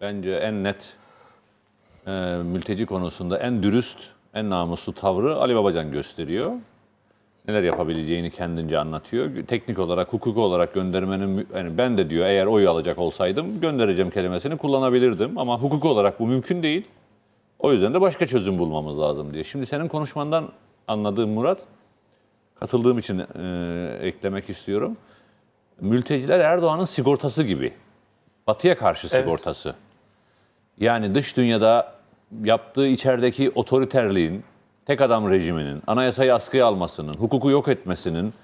bence en net e, mülteci konusunda en dürüst, en namuslu tavrı Ali Babacan gösteriyor. Neler yapabileceğini kendince anlatıyor. Teknik olarak, hukuki olarak göndermenin, yani ben de diyor eğer oyu alacak olsaydım göndereceğim kelimesini kullanabilirdim. Ama hukuki olarak bu mümkün değil. O yüzden de başka çözüm bulmamız lazım diye. Şimdi senin konuşmandan anladığım Murat, katıldığım için e, eklemek istiyorum. Mülteciler Erdoğan'ın sigortası gibi. Batı'ya karşı sigortası. Evet. Yani dış dünyada yaptığı içerideki otoriterliğin, tek adam rejiminin, anayasayı askıya almasının, hukuku yok etmesinin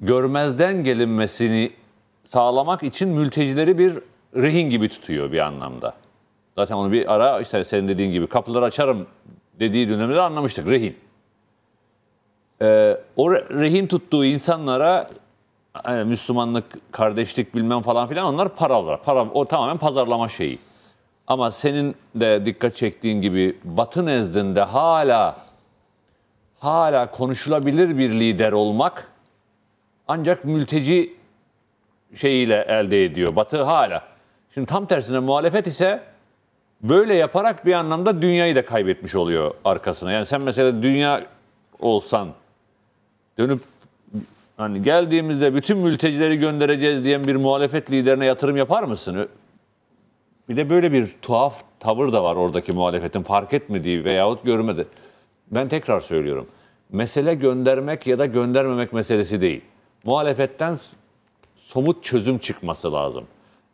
görmezden gelinmesini sağlamak için mültecileri bir rehin gibi tutuyor bir anlamda. Zaten onu bir ara işte senin dediğin gibi kapıları açarım dediği dönemde anlamıştık rehin. Ee, o rehin tuttuğu insanlara ee, Müslümanlık, kardeşlik bilmem falan filan onlar para paralar. Para, o tamamen pazarlama şeyi. Ama senin de dikkat çektiğin gibi Batı nezdinde hala hala konuşulabilir bir lider olmak ancak mülteci şeyiyle elde ediyor. Batı hala. Şimdi tam tersine muhalefet ise böyle yaparak bir anlamda dünyayı da kaybetmiş oluyor arkasına. Yani sen mesela dünya olsan dönüp hani geldiğimizde bütün mültecileri göndereceğiz diyen bir muhalefet liderine yatırım yapar mısın? Bir de böyle bir tuhaf tavır da var oradaki muhalefetin fark etmediği veyahut görmedi. Ben tekrar söylüyorum. Mesele göndermek ya da göndermemek meselesi değil. Muhalefetten somut çözüm çıkması lazım.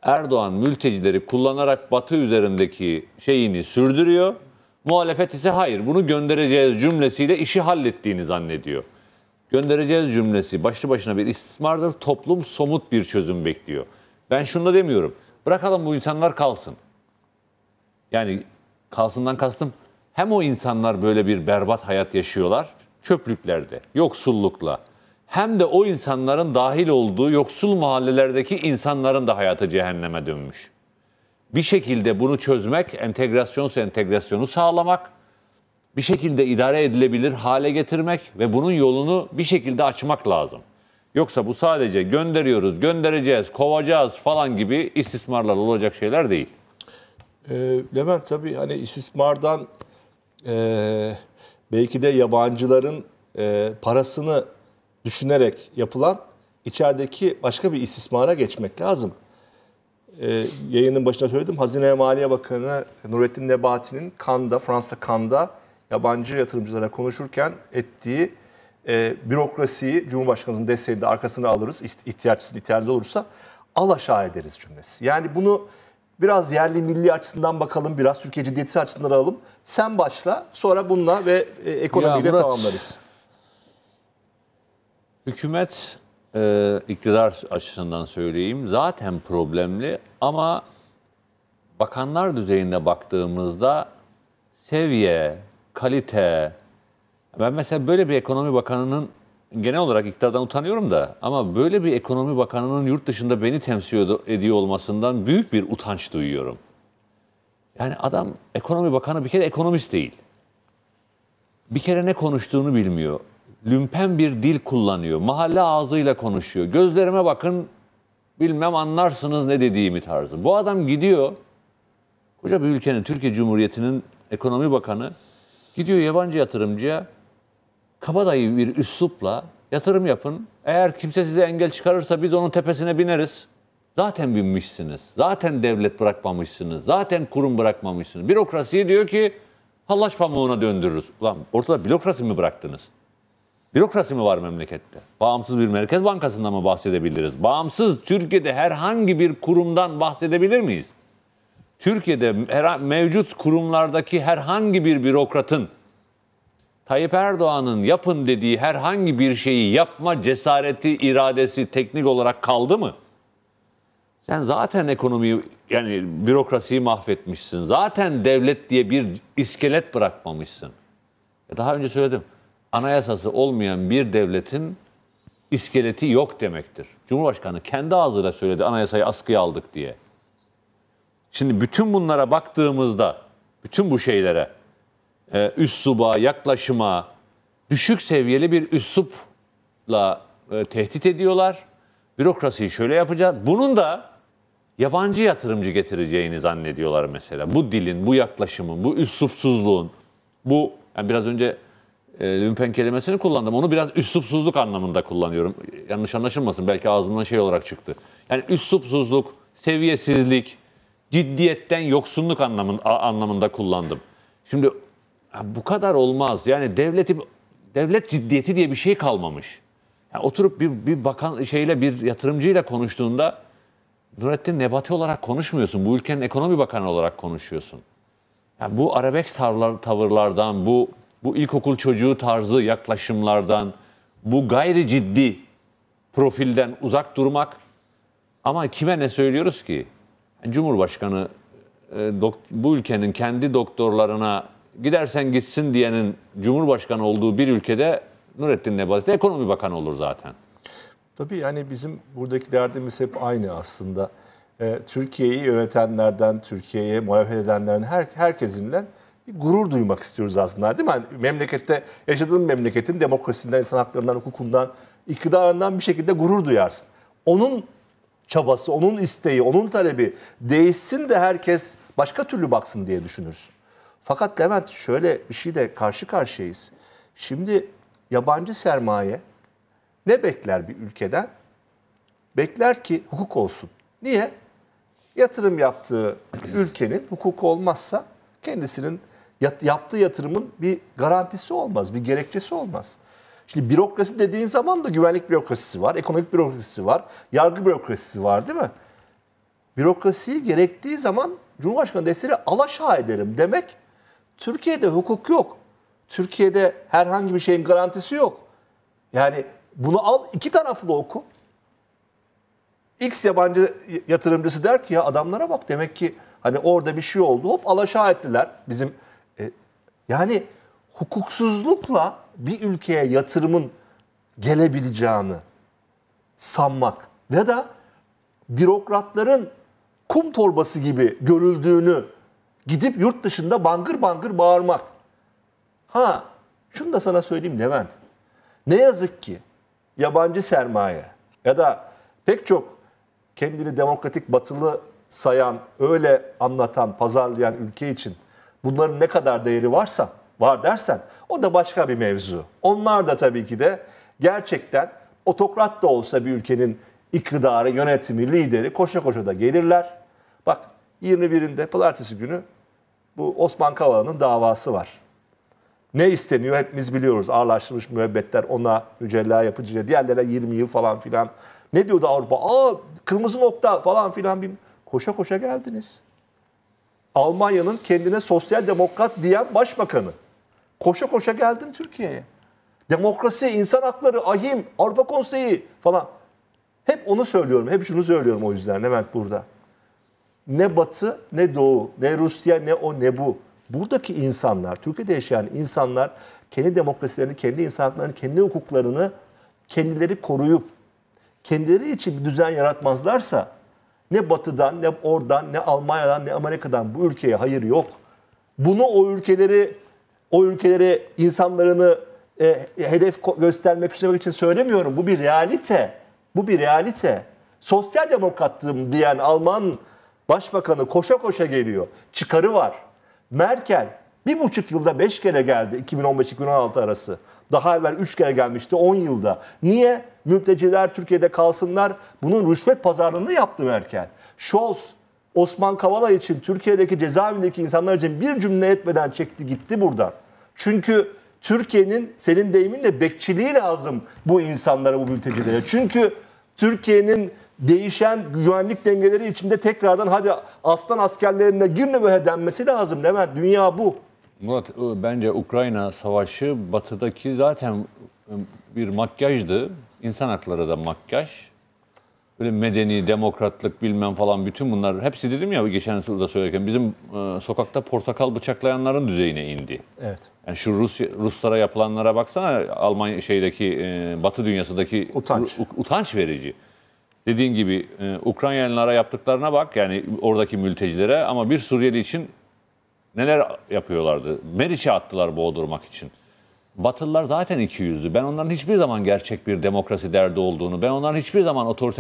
Erdoğan mültecileri kullanarak Batı üzerindeki şeyini sürdürüyor. Muhalefet ise hayır bunu göndereceğiz cümlesiyle işi hallettiğini zannediyor. Göndereceğiz cümlesi başlı başına bir istismardır. Toplum somut bir çözüm bekliyor. Ben şunu da demiyorum. Bırakalım bu insanlar kalsın. Yani kalsından kastım hem o insanlar böyle bir berbat hayat yaşıyorlar çöplüklerde, yoksullukla. Hem de o insanların dahil olduğu yoksul mahallelerdeki insanların da hayatı cehenneme dönmüş. Bir şekilde bunu çözmek, entegrasyonsa entegrasyonu sağlamak, bir şekilde idare edilebilir hale getirmek ve bunun yolunu bir şekilde açmak lazım. Yoksa bu sadece gönderiyoruz, göndereceğiz, kovacağız falan gibi istismarlar olacak şeyler değil. E, Levent tabii hani istismardan e, belki de yabancıların e, parasını düşünerek yapılan içerideki başka bir istismara geçmek lazım. E, yayının başına söyledim. Hazine ve Maliye Bakanı Nurettin Nebati'nin Kanda, Fransa Kanda yabancı yatırımcılara konuşurken ettiği e, bürokrasiyi Cumhurbaşkanımızın desteğini de arkasına alırız. İhtiyaçsız ihtiyacınız olursa al aşağı ederiz cümlesi. Yani bunu biraz yerli milli açısından bakalım, biraz Türkiye ciddiyeti açısından alalım. Sen başla, sonra bununla ve e, ekonomiyle ya tamamlarız. Hükümet e, iktidar açısından söyleyeyim zaten problemli ama bakanlar düzeyinde baktığımızda seviye, kalite, ben mesela böyle bir ekonomi bakanının genel olarak iktidardan utanıyorum da ama böyle bir ekonomi bakanının yurt dışında beni temsil ediyor olmasından büyük bir utanç duyuyorum. Yani adam ekonomi bakanı bir kere ekonomist değil. Bir kere ne konuştuğunu bilmiyor. Lümpen bir dil kullanıyor. Mahalle ağzıyla konuşuyor. Gözlerime bakın bilmem anlarsınız ne dediğimi tarzı. Bu adam gidiyor. Koca bir ülkenin Türkiye Cumhuriyeti'nin ekonomi bakanı gidiyor yabancı yatırımcıya kabadayı bir üslupla yatırım yapın. Eğer kimse size engel çıkarırsa biz onun tepesine bineriz. Zaten binmişsiniz. Zaten devlet bırakmamışsınız. Zaten kurum bırakmamışsınız. Bürokrasiyi diyor ki hallaç pamuğuna döndürürüz. Ulan ortada bürokrasi mi bıraktınız? Bürokrasi mi var memlekette? Bağımsız bir merkez bankasından mı bahsedebiliriz? Bağımsız Türkiye'de herhangi bir kurumdan bahsedebilir miyiz? Türkiye'de her, mevcut kurumlardaki herhangi bir bürokratın Tayyip Erdoğan'ın yapın dediği herhangi bir şeyi yapma cesareti, iradesi teknik olarak kaldı mı? Sen zaten ekonomiyi yani bürokrasiyi mahvetmişsin. Zaten devlet diye bir iskelet bırakmamışsın. E daha önce söyledim. Anayasası olmayan bir devletin iskeleti yok demektir. Cumhurbaşkanı kendi ağzıyla söyledi anayasayı askıya aldık diye. Şimdi bütün bunlara baktığımızda, bütün bu şeylere e, üsluba, yaklaşıma, düşük seviyeli bir üslupla e, tehdit ediyorlar. Bürokrasiyi şöyle yapacağız. Bunun da yabancı yatırımcı getireceğini zannediyorlar mesela. Bu dilin, bu yaklaşımın, bu üslupsuzluğun, bu yani biraz önce e, lümpen kelimesini kullandım. Onu biraz üslupsuzluk anlamında kullanıyorum. Yanlış anlaşılmasın. Belki ağzımdan şey olarak çıktı. Yani üslupsuzluk, seviyesizlik, ciddiyetten yoksunluk anlamın, anlamında kullandım. Şimdi bu kadar olmaz. Yani devleti devlet ciddiyeti diye bir şey kalmamış. Yani oturup bir, bir bakan şeyle bir yatırımcıyla konuştuğunda Nurettin Nebati olarak konuşmuyorsun. Bu ülkenin ekonomi bakanı olarak konuşuyorsun. Yani bu arabek tavırlar, tavırlardan, bu bu ilkokul çocuğu tarzı yaklaşımlardan, bu gayri ciddi profilden uzak durmak ama kime ne söylüyoruz ki? Cumhurbaşkanı e, bu ülkenin kendi doktorlarına gidersen gitsin diyenin Cumhurbaşkanı olduğu bir ülkede Nurettin Nebati ekonomi bakanı olur zaten. Tabii yani bizim buradaki derdimiz hep aynı aslında. Ee, Türkiye'yi yönetenlerden, Türkiye'ye muhalefet edenlerin her, herkesinden bir gurur duymak istiyoruz aslında değil mi? Yani memlekette, yaşadığın memleketin demokrasisinden, insan haklarından, hukukundan, iktidarından bir şekilde gurur duyarsın. Onun çabası, onun isteği, onun talebi değişsin de herkes başka türlü baksın diye düşünürsün. Fakat Levent şöyle bir şeyle karşı karşıyayız. Şimdi yabancı sermaye ne bekler bir ülkeden? Bekler ki hukuk olsun. Niye? Yatırım yaptığı ülkenin hukuku olmazsa kendisinin yaptığı yatırımın bir garantisi olmaz, bir gerekçesi olmaz. Şimdi bürokrasi dediğin zaman da güvenlik bürokrasisi var, ekonomik bürokrasisi var, yargı bürokrasisi var değil mi? Bürokrasiyi gerektiği zaman Cumhurbaşkanı destekleri alaşağı ederim demek Türkiye'de hukuk yok. Türkiye'de herhangi bir şeyin garantisi yok. Yani bunu al iki taraflı oku. X yabancı yatırımcısı der ki ya adamlara bak demek ki hani orada bir şey oldu hop alaşağı ettiler bizim. E, yani hukuksuzlukla bir ülkeye yatırımın gelebileceğini sanmak ya da bürokratların kum torbası gibi görüldüğünü Gidip yurt dışında bangır bangır bağırmak. Ha, şunu da sana söyleyeyim Levent. Ne yazık ki yabancı sermaye ya da pek çok kendini demokratik batılı sayan, öyle anlatan, pazarlayan ülke için bunların ne kadar değeri varsa, var dersen o da başka bir mevzu. Onlar da tabii ki de gerçekten otokrat da olsa bir ülkenin iktidarı, yönetimi, lideri koşa koşa da gelirler. 21'inde pazartesi günü bu Osman Kavala'nın davası var. Ne isteniyor hepimiz biliyoruz. Ağırlaştırılmış müebbetler ona mücella yapıcıya, diğerlere 20 yıl falan filan. Ne diyordu Avrupa? Aa kırmızı nokta falan filan. Bir... Koşa koşa geldiniz. Almanya'nın kendine sosyal demokrat diyen başbakanı. Koşa koşa geldin Türkiye'ye. Demokrasi, insan hakları, ahim, Avrupa Konseyi falan. Hep onu söylüyorum. Hep şunu söylüyorum o yüzden Levent burada ne Batı ne Doğu, ne Rusya ne o ne bu. Buradaki insanlar, Türkiye'de yaşayan insanlar kendi demokrasilerini, kendi insan haklarını, kendi hukuklarını kendileri koruyup kendileri için bir düzen yaratmazlarsa ne Batı'dan, ne oradan, ne Almanya'dan, ne Amerika'dan bu ülkeye hayır yok. Bunu o ülkeleri, o ülkeleri insanlarını e, hedef göstermek, üstlemek için söylemiyorum. Bu bir realite. Bu bir realite. Sosyal demokrattım diyen Alman Başbakanı koşa koşa geliyor. Çıkarı var. Merkel bir buçuk yılda beş kere geldi 2015-2016 arası. Daha evvel üç kere gelmişti 10 yılda. Niye? Mülteciler Türkiye'de kalsınlar. Bunun rüşvet pazarlığını yaptı Merkel. Scholz Osman Kavala için Türkiye'deki cezaevindeki insanlar için bir cümle etmeden çekti gitti buradan. Çünkü Türkiye'nin senin deyiminle bekçiliği lazım bu insanlara bu mültecilere. Çünkü Türkiye'nin değişen güvenlik dengeleri içinde tekrardan hadi aslan askerlerine Girnevö'ye denmesi lazım Levent. Dünya bu. Murat bence Ukrayna savaşı batıdaki zaten e, bir makyajdı. İnsan hakları da makyaj. Böyle medeni, demokratlık bilmem falan bütün bunlar hepsi dedim ya geçen sırada söylerken bizim e, sokakta portakal bıçaklayanların düzeyine indi. Evet. Yani şu Rus Ruslara yapılanlara baksana Almanya şeydeki e, Batı dünyasındaki utanç, utanç verici dediğin gibi e, Ukraynalılara yaptıklarına bak yani oradaki mültecilere ama bir Suriyeli için neler yapıyorlardı? Meriç'e attılar boğdurmak için. Batılılar zaten iki yüzlü Ben onların hiçbir zaman gerçek bir demokrasi derdi olduğunu, ben onların hiçbir zaman otoriter